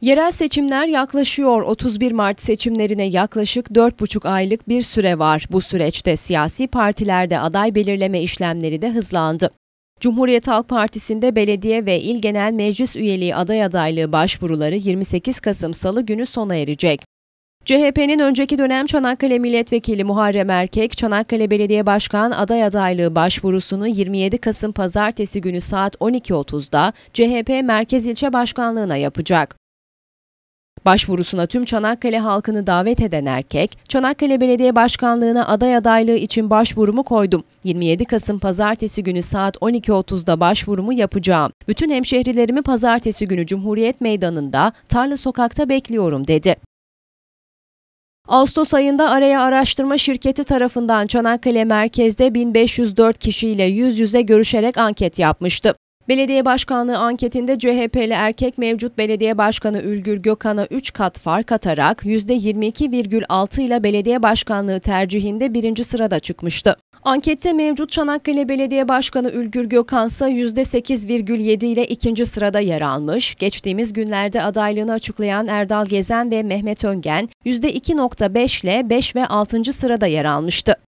Yerel seçimler yaklaşıyor. 31 Mart seçimlerine yaklaşık 4,5 aylık bir süre var. Bu süreçte siyasi partilerde aday belirleme işlemleri de hızlandı. Cumhuriyet Halk Partisi'nde belediye ve il genel meclis üyeliği aday adaylığı başvuruları 28 Kasım Salı günü sona erecek. CHP'nin önceki dönem Çanakkale Milletvekili Muharrem Erkek, Çanakkale Belediye Başkan aday adaylığı başvurusunu 27 Kasım Pazartesi günü saat 12.30'da CHP Merkez İlçe Başkanlığı'na yapacak. Başvurusuna tüm Çanakkale halkını davet eden erkek, Çanakkale Belediye Başkanlığı'na aday adaylığı için başvurumu koydum. 27 Kasım pazartesi günü saat 12.30'da başvurumu yapacağım. Bütün hemşehrilerimi pazartesi günü Cumhuriyet Meydanı'nda Tarla Sokak'ta bekliyorum dedi. Ağustos ayında araya araştırma şirketi tarafından Çanakkale merkezde 1504 kişiyle yüz yüze görüşerek anket yapmıştı. Belediye başkanlığı anketinde CHP'li erkek mevcut belediye başkanı Ülgür Gökhan'a 3 kat fark atarak %22,6 ile belediye başkanlığı tercihinde birinci sırada çıkmıştı. Ankette mevcut Çanakkale Belediye Başkanı Ülgür Gökhan ise %8,7 ile ikinci sırada yer almış. Geçtiğimiz günlerde adaylığını açıklayan Erdal Gezen ve Mehmet Öngen %2,5 ile 5 ve 6. sırada yer almıştı.